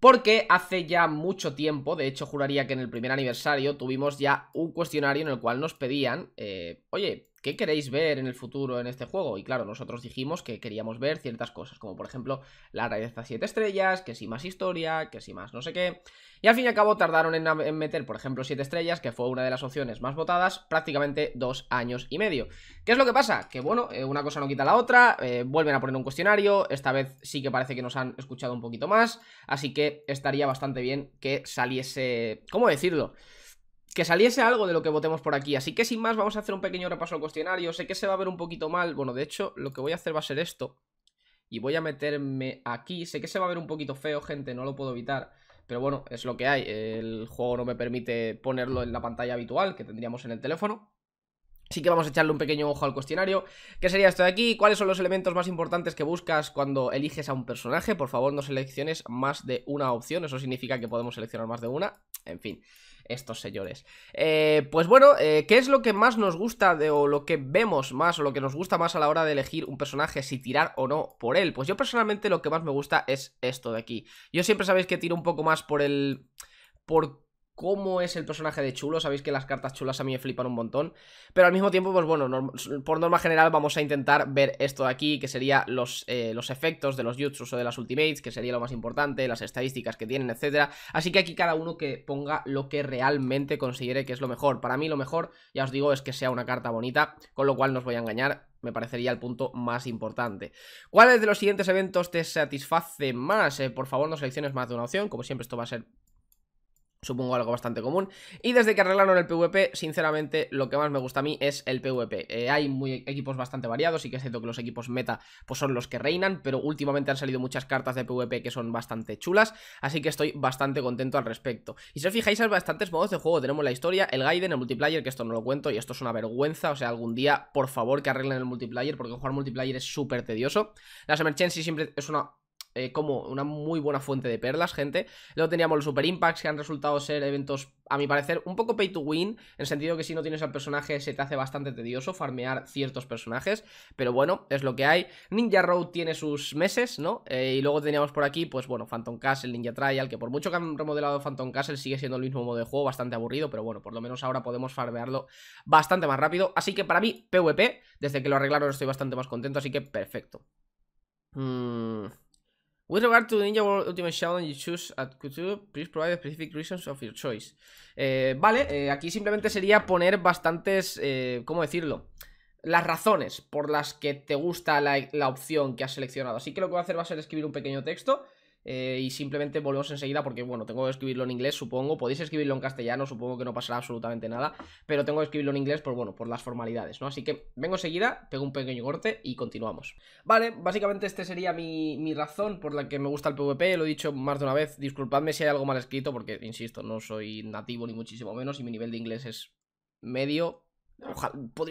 porque hace ya mucho tiempo, de hecho juraría que en el primer aniversario tuvimos ya un cuestionario en el cual nos pedían, eh, oye, ¿qué queréis ver en el futuro en este juego? Y claro, nosotros dijimos que queríamos ver ciertas cosas, como por ejemplo la raíz de 7 estrellas, que si más historia, que si más no sé qué. Y al fin y al cabo tardaron en, meter, por ejemplo, 7 estrellas, que fue una de las opciones más votadas, prácticamente dos años y medio. ¿Qué es lo que pasa? Que bueno, eh, una cosa no quita la otra, eh, vuelven a poner un cuestionario, esta vez sí que parece que nos han escuchado un poquito más, así que estaría bastante bien que saliese... ¿Cómo decirlo? que saliese algo de lo que votemos por aquí. Así que sin más, vamos a hacer un pequeño repaso al cuestionario. Sé que se va a ver un poquito mal. Bueno, de hecho, lo que voy a hacer va a ser esto. Y voy a meterme aquí. Sé que se va a ver un poquito feo, gente, no lo puedo evitar. Pero bueno, es lo que hay. El juego no me permite ponerlo en la pantalla habitual que tendríamos en el teléfono. Así que vamos a echarle un pequeño ojo al cuestionario. ¿Qué sería esto de aquí? ¿Cuáles son los elementos más importantes que buscas cuando eliges a un personaje? Por favor, no selecciones más de una opción. Eso significa que podemos seleccionar más de una. En fin estos señores. Eh, pues bueno, eh, ¿qué es lo que más nos gusta de, o lo que vemos más o lo que nos gusta más a la hora de elegir un personaje, si tirar o no por él? Pues yo personalmente lo que más me gusta es esto de aquí. Yo siempre sabéis que tiro un poco más por el... por cómo es el personaje de chulo. Sabéis que las cartas chulas a mí me flipan un montón. Pero al mismo tiempo, pues bueno, por norma general vamos a intentar ver esto de aquí, que sería los, eh, los efectos de los jutsus o de las ultimates, que sería lo más importante, las estadísticas que tienen, etcétera. Así que aquí cada uno que ponga lo que realmente considere que es lo mejor. Para mí lo mejor, ya os digo, es que sea una carta bonita, con lo cual no os voy a engañar me parecería el punto más importante. ¿Cuáles de los siguientes eventos te satisface más? Eh, por favor, no selecciones más de una opción, como siempre esto va a ser supongo algo bastante común. Y desde que arreglaron el PvP, sinceramente, lo que más me gusta a mí es el PvP. Eh, hay muy, equipos bastante variados, y que es cierto que los equipos meta pues son los que reinan, pero últimamente han salido muchas cartas de PvP que son bastante chulas, así que estoy bastante contento al respecto. Y si os fijáis, hay bastantes modos de juego. Tenemos la historia, el Gaiden, el multiplayer, que esto no lo cuento, y esto es una vergüenza, o sea, algún día, por favor, que arreglen el multiplayer, porque jugar multiplayer es súper tedioso. Las emergencias siempre es una eh, como una muy buena fuente de perlas, gente. Luego teníamos los Super Impacts, que han resultado ser eventos, a mi parecer, un poco pay to win, en el sentido que si no tienes al personaje se te hace bastante tedioso farmear ciertos personajes, pero bueno, es lo que hay. Ninja Road tiene sus meses, ¿no? Eh, y luego teníamos por aquí, pues bueno, Phantom Castle, Ninja Trial, que por mucho que han remodelado Phantom Castle, sigue siendo el mismo modo de juego, bastante aburrido, pero bueno, por lo menos ahora podemos farmearlo bastante más rápido. Así que para mí, PvP, desde que lo arreglaron estoy bastante más contento, así que perfecto. Mmm... With regard to Ninja World Ultimate and you choose at q please provide specific reasons of your choice. Eh, vale, eh, aquí simplemente sería poner bastantes, eh, ¿cómo decirlo? Las razones por las que te gusta la, la opción que has seleccionado. Así que lo que voy a hacer va a ser escribir un pequeño texto eh, y simplemente volvemos enseguida porque, bueno, tengo que escribirlo en inglés, supongo. Podéis escribirlo en castellano, supongo que no pasará absolutamente nada. Pero tengo que escribirlo en inglés por, bueno, por las formalidades, ¿no? Así que vengo enseguida, pego un pequeño corte y continuamos. Vale, básicamente este sería mi, mi razón por la que me gusta el PvP. Lo he dicho más de una vez, disculpadme si hay algo mal escrito porque, insisto, no soy nativo ni muchísimo menos y mi nivel de inglés es medio,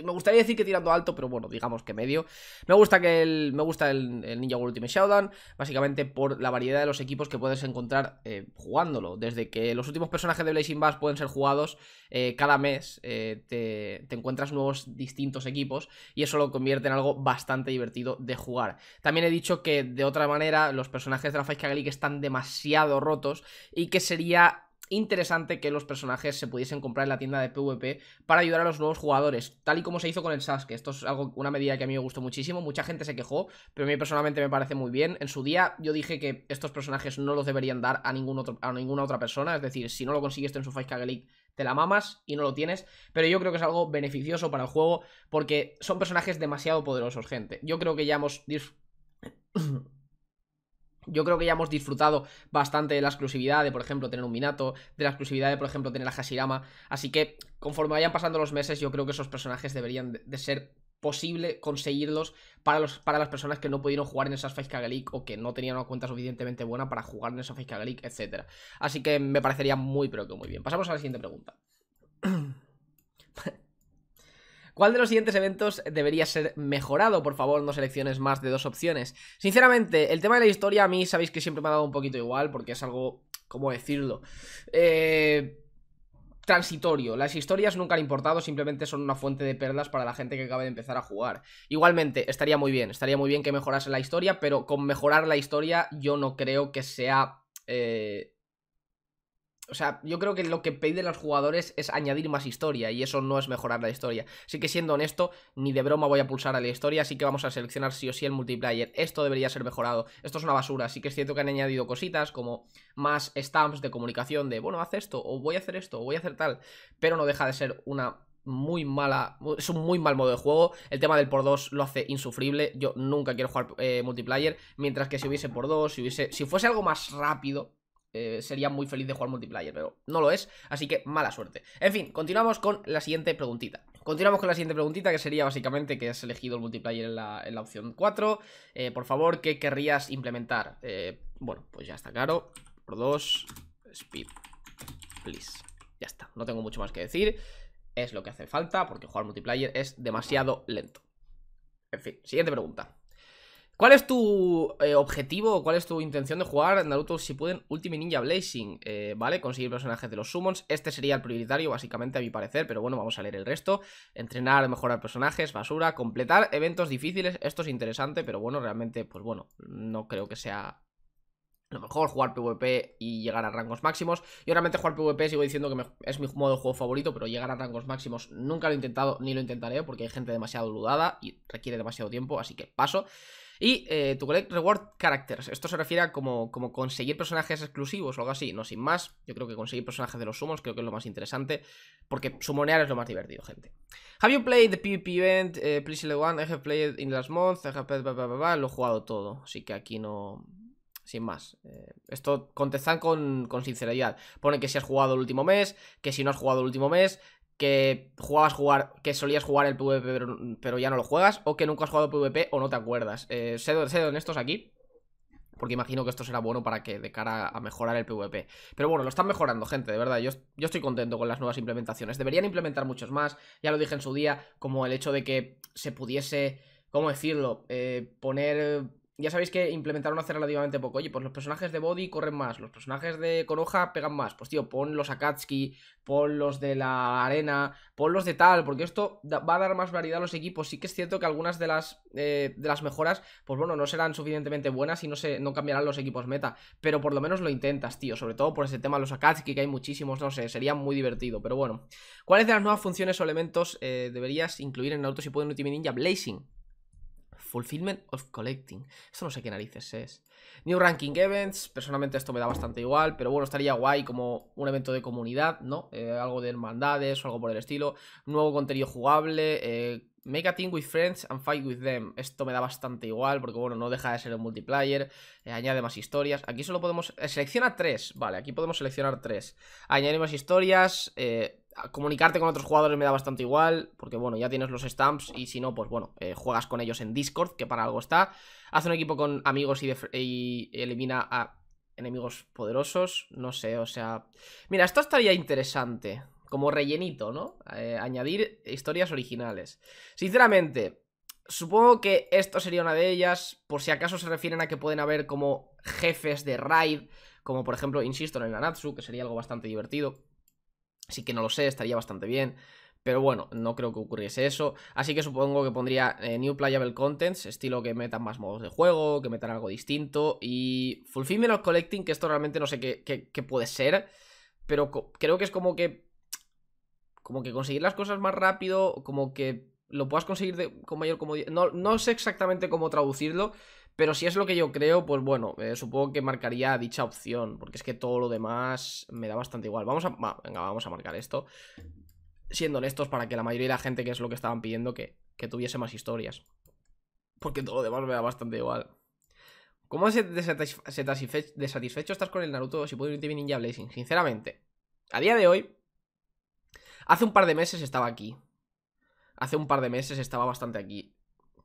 me gustaría decir que tirando alto, pero bueno, digamos que medio. Me gusta que el, me gusta el, Ninja World Ultimate Showdown, básicamente por la variedad de los equipos que puedes encontrar eh, jugándolo. Desde que los últimos personajes de Blazing Bass pueden ser jugados eh, cada mes, eh, te, encuentras nuevos distintos equipos y eso lo convierte en algo bastante divertido de jugar. También he dicho que de otra manera los personajes de la Fight League están demasiado rotos y que sería interesante que los personajes se pudiesen comprar en la tienda de PvP para ayudar a los nuevos jugadores, tal y como se hizo con el Sasuke. Esto es algo, una medida que a mí me gustó muchísimo, mucha gente se quejó, pero a mí personalmente me parece muy bien. En su día yo dije que estos personajes no los deberían dar a, ningún otro, a ninguna otra persona, es decir, si no lo consigues en su Fight League te la mamas y no lo tienes, pero yo creo que es algo beneficioso para el juego porque son personajes demasiado poderosos, gente. Yo creo que ya hemos... Yo creo que ya hemos disfrutado bastante de la exclusividad de, por ejemplo, tener un Minato, de la exclusividad de, por ejemplo, tener a Hashirama. Así que, conforme vayan pasando los meses, yo creo que esos personajes deberían de, ser posible conseguirlos para, los, para las personas que no pudieron jugar en esas Face League o que no tenían una cuenta suficientemente buena para jugar en esa Face League, etc. Así que me parecería muy, pero que muy bien. Pasamos a la siguiente pregunta. ¿Cuál de los siguientes eventos debería ser mejorado? Por favor, no selecciones más de dos opciones. Sinceramente, el tema de la historia a mí sabéis que siempre me ha dado un poquito igual porque es algo, ¿cómo decirlo? Eh, transitorio. Las historias nunca han importado, simplemente son una fuente de perlas para la gente que acaba de empezar a jugar. Igualmente, estaría muy bien, estaría muy bien que mejorase la historia, pero con mejorar la historia yo no creo que sea... Eh, o sea, yo creo que lo que piden los jugadores es añadir más historia y eso no es mejorar la historia. Así que siendo honesto, ni de broma voy a pulsar a la historia, así que vamos a seleccionar sí o sí el multiplayer. Esto debería ser mejorado. Esto es una basura, así que es cierto que han añadido cositas como más stamps de comunicación de, bueno, haz esto, o voy a hacer esto, o voy a hacer tal, pero no deja de ser una muy mala, es un muy mal modo de juego. El tema del por 2 lo hace insufrible. Yo nunca quiero jugar eh, multiplayer, mientras que si hubiese por dos, si hubiese si fuese algo más rápido, eh, sería muy feliz de jugar multiplayer, pero no lo es, así que mala suerte. En fin, continuamos con la siguiente preguntita. Continuamos con la siguiente preguntita, que sería básicamente que has elegido el multiplayer en la, opción 4. Eh, por favor, ¿qué querrías implementar? Eh, bueno, pues ya está claro. Por 2, speed, please. Ya está, no tengo mucho más que decir. Es lo que hace falta, porque jugar multiplayer es demasiado lento. En fin, siguiente pregunta. ¿Cuál es tu eh, objetivo objetivo, cuál es tu intención de jugar en Naruto si pueden Ultimate Ninja Blazing? Eh, ¿Vale? Conseguir personajes de los summons. Este sería el prioritario, básicamente, a mi parecer, pero bueno, vamos a leer el resto. Entrenar, mejorar personajes, basura, completar eventos difíciles. Esto es interesante, pero bueno, realmente, pues bueno, no creo que sea lo mejor jugar PvP y llegar a rangos máximos. Yo realmente jugar PvP sigo diciendo que es mi modo de juego favorito, pero llegar a rangos máximos nunca lo he intentado ni lo intentaré porque hay gente demasiado ludada y requiere demasiado tiempo, así que paso. Y eh, tu collect reward characters. Esto se refiere a como, conseguir personajes exclusivos o algo así, no sin más. Yo creo que conseguir personajes de los sumos creo que es lo más interesante, porque sumonear es lo más divertido, gente. Have you played the PvP event? Eh, please the one. I have played in last month. I have played Lo he jugado todo, así que aquí no... Sin más. Eh, esto contestan con, con sinceridad. Pone que si has jugado el último mes, que si no has jugado el último mes, que jugabas jugar, que solías jugar el PvP pero, ya no lo juegas, o que nunca has jugado PvP o no te acuerdas. Eh, sé, en estos aquí, porque imagino que esto será bueno para que de cara a mejorar el PvP. Pero bueno, lo están mejorando, gente, de verdad. Yo, yo, estoy contento con las nuevas implementaciones. Deberían implementar muchos más, ya lo dije en su día, como el hecho de que se pudiese, ¿cómo decirlo? Eh, poner ya sabéis que implementaron hace relativamente poco. Oye, pues los personajes de Body corren más, los personajes de coroja pegan más. Pues tío, pon los Akatsuki, pon los de la arena, pon los de tal, porque esto va a dar más variedad a los equipos. Sí que es cierto que algunas de las, eh, de las mejoras, pues bueno, no serán suficientemente buenas y no, se, no cambiarán los equipos meta, pero por lo menos lo intentas, tío. Sobre todo por ese tema de los Akatsuki, que hay muchísimos, no sé, sería muy divertido. Pero bueno, ¿cuáles de las nuevas funciones o elementos eh, deberías incluir en auto si pueden Ultimate Ninja Blazing? Fulfillment of Collecting. Esto no sé qué narices es. New Ranking Events. Personalmente esto me da bastante igual. Pero bueno, estaría guay como un evento de comunidad, ¿no? Eh, algo de hermandades o algo por el estilo. Nuevo contenido jugable. Eh, make a team with friends and fight with them. Esto me da bastante igual porque, bueno, no deja de ser un multiplayer. Eh, añade más historias. Aquí solo podemos... selecciona tres. Vale, aquí podemos seleccionar tres. Añade más historias. Eh, comunicarte con otros jugadores me da bastante igual, porque bueno, ya tienes los stamps y si no, pues bueno, eh, juegas con ellos en Discord, que para algo está. Hace un equipo con amigos y, elimina a enemigos poderosos, no sé, o sea... Mira, esto estaría interesante, como rellenito, ¿no? Eh, añadir historias originales. Sinceramente, supongo que esto sería una de ellas, por si acaso se refieren a que pueden haber como jefes de raid, como por ejemplo, insisto, en el Nanatsu, que sería algo bastante divertido. Así que no lo sé, estaría bastante bien. Pero bueno, no creo que ocurriese eso. Así que supongo que pondría eh, New Playable Contents, estilo que metan más modos de juego, que metan algo distinto. Y Fulfillment of Collecting, que esto realmente no sé qué, puede ser. Pero creo que es como que. Como que conseguir las cosas más rápido, como que lo puedas conseguir de, con mayor comodidad. no sé exactamente cómo traducirlo, pero si es lo que yo creo, pues bueno, eh, supongo que marcaría dicha opción, porque es que todo lo demás me da bastante igual. Vamos a, venga, vamos a marcar esto. Siendo honestos, para que la mayoría de la gente, que es lo que estaban pidiendo, que, tuviese más historias. Porque todo lo demás me da bastante igual. ¿Cómo se, de, satisfecho estás con el Naruto si Shippuden mi Ninja Blazing? Sinceramente, a día de hoy, hace un par de meses estaba aquí. Hace un par de meses estaba bastante aquí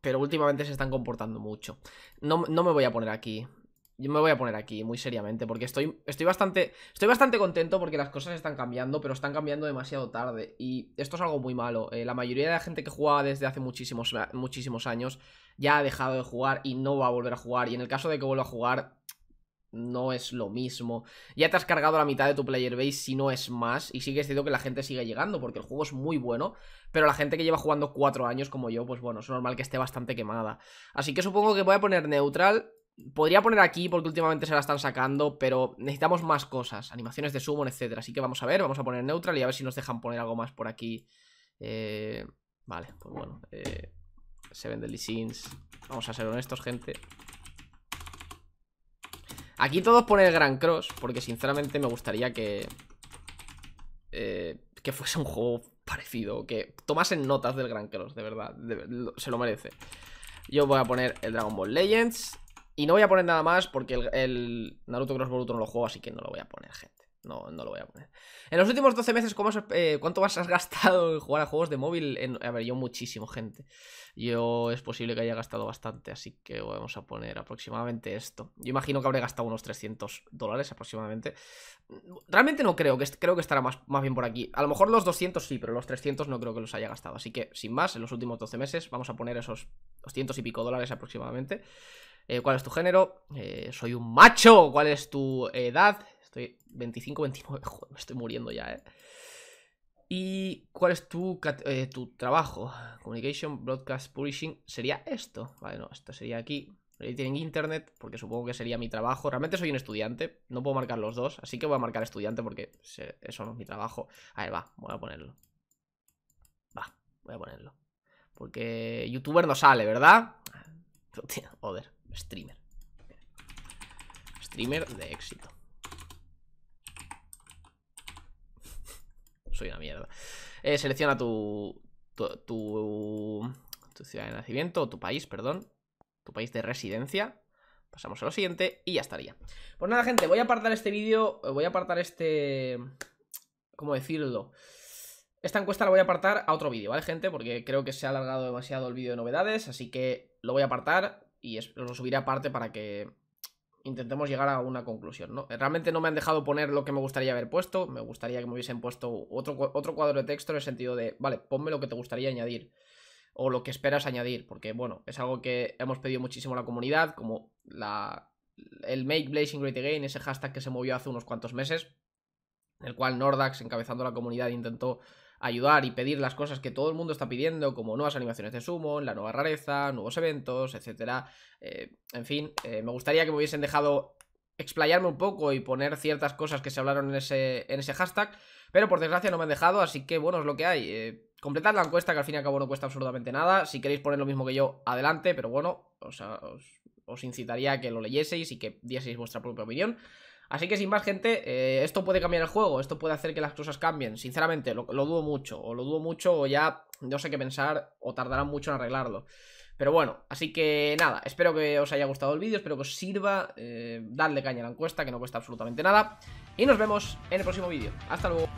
pero últimamente se están comportando mucho. No, me voy a poner aquí. Yo me voy a poner aquí, muy seriamente, porque estoy, estoy, bastante, estoy bastante contento porque las cosas están cambiando, pero están cambiando demasiado tarde. Y esto es algo muy malo. Eh, la mayoría de la gente que jugaba desde hace muchísimos, muchísimos años ya ha dejado de jugar y no va a volver a jugar. Y en el caso de que vuelva a jugar, no es lo mismo. Ya te has cargado la mitad de tu player base si no es más. Y sigue siendo que la gente sigue llegando porque el juego es muy bueno. Pero la gente que lleva jugando cuatro años como yo, pues bueno, es normal que esté bastante quemada. Así que supongo que voy a poner neutral. Podría poner aquí porque últimamente se la están sacando, pero necesitamos más cosas, animaciones de summon, etc. Así que vamos a ver, vamos a poner neutral y a ver si nos dejan poner algo más por aquí. Eh, vale, pues bueno. Eh, seven Deadly Vamos a ser honestos, gente. Aquí todos ponen el Gran Cross, porque sinceramente me gustaría que... Eh, que fuese un juego parecido, que tomasen notas del Gran Cross, de verdad, se lo merece. Yo voy a poner el Dragon Ball Legends, y no voy a poner nada más porque el, el Naruto Cross Boruto no lo juego, así que no lo voy a poner, gente. No, no lo voy a poner. En los últimos 12 meses, eh, ¿cuánto más has gastado en jugar a juegos de móvil? A ver, yo muchísimo, gente. Yo es posible que haya gastado bastante, así que vamos a poner aproximadamente esto. Yo imagino que habré gastado unos 300 dólares aproximadamente. Realmente no creo, que creo que estará más, más bien por aquí. A lo mejor los 200 sí, pero los 300 no creo que los haya gastado. Así que, sin más, en los últimos 12 meses vamos a poner esos 200 y pico dólares aproximadamente. Eh, ¿Cuál es tu género? Eh, soy un macho. ¿Cuál es tu edad? Estoy 25-29, joder, me estoy muriendo ya, ¿eh? ¿Y cuál es eh, tu, trabajo? Communication, Broadcast, Publishing. ¿Sería esto? Vale, no, esto sería aquí. Tienen internet, porque supongo que sería mi trabajo. Realmente soy un estudiante, no puedo marcar los dos, así que voy a marcar estudiante porque eso no es mi trabajo. A ver, va, voy a ponerlo. Va, voy a ponerlo. Porque youtuber no sale, ¿verdad? Joder, streamer. Streamer de éxito. soy una mierda. Eh, selecciona tu, tu, tu, tu ciudad de nacimiento, o tu país, perdón, tu país de residencia. Pasamos a lo siguiente y ya estaría. Pues nada, gente, voy a apartar este vídeo, eh, voy a apartar este... ¿Cómo decirlo? Esta encuesta la voy a apartar a otro vídeo, ¿vale, gente? Porque creo que se ha alargado demasiado el vídeo de novedades, así que lo voy a apartar y lo subiré aparte para que intentemos llegar a una conclusión, ¿no? Realmente no me han dejado poner lo que me gustaría haber puesto, me gustaría que me hubiesen puesto otro, otro cuadro de texto en el sentido de, vale, ponme lo que te gustaría añadir o lo que esperas añadir, porque bueno, es algo que hemos pedido muchísimo a la comunidad, como la, el Make Blazing Great Again, ese hashtag que se movió hace unos cuantos meses, en el cual Nordax, encabezando la comunidad, intentó ayudar y pedir las cosas que todo el mundo está pidiendo, como nuevas animaciones de sumo la nueva rareza, nuevos eventos, etcétera. Eh, en fin, eh, me gustaría que me hubiesen dejado explayarme un poco y poner ciertas cosas que se hablaron en ese, en ese hashtag, pero por desgracia no me han dejado, así que bueno, es lo que hay. Eh, completad la encuesta, que al fin y al cabo no cuesta absolutamente nada. Si queréis poner lo mismo que yo, adelante, pero bueno, os, os, os incitaría a que lo leyeseis y que dieseis vuestra propia opinión. Así que sin más gente, eh, esto puede cambiar el juego, esto puede hacer que las cosas cambien. Sinceramente, lo, dudo mucho, o lo dudo mucho, o ya no sé qué pensar, o tardarán mucho en arreglarlo. Pero bueno, así que nada, espero que os haya gustado el vídeo, espero que os sirva, eh, darle caña a la encuesta, que no cuesta absolutamente nada. Y nos vemos en el próximo vídeo. Hasta luego.